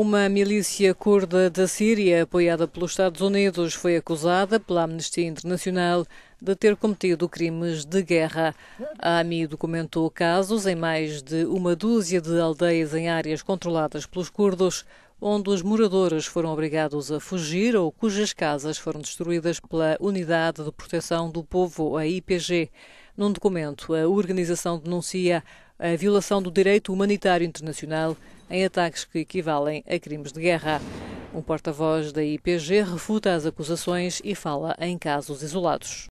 Uma milícia curda da Síria, apoiada pelos Estados Unidos, foi acusada pela Amnistia Internacional de ter cometido crimes de guerra. A AMI documentou casos em mais de uma dúzia de aldeias em áreas controladas pelos curdos, onde os moradores foram obrigados a fugir ou cujas casas foram destruídas pela Unidade de Proteção do Povo, a IPG. Num documento, a organização denuncia a violação do direito humanitário internacional em ataques que equivalem a crimes de guerra. Um porta-voz da IPG refuta as acusações e fala em casos isolados.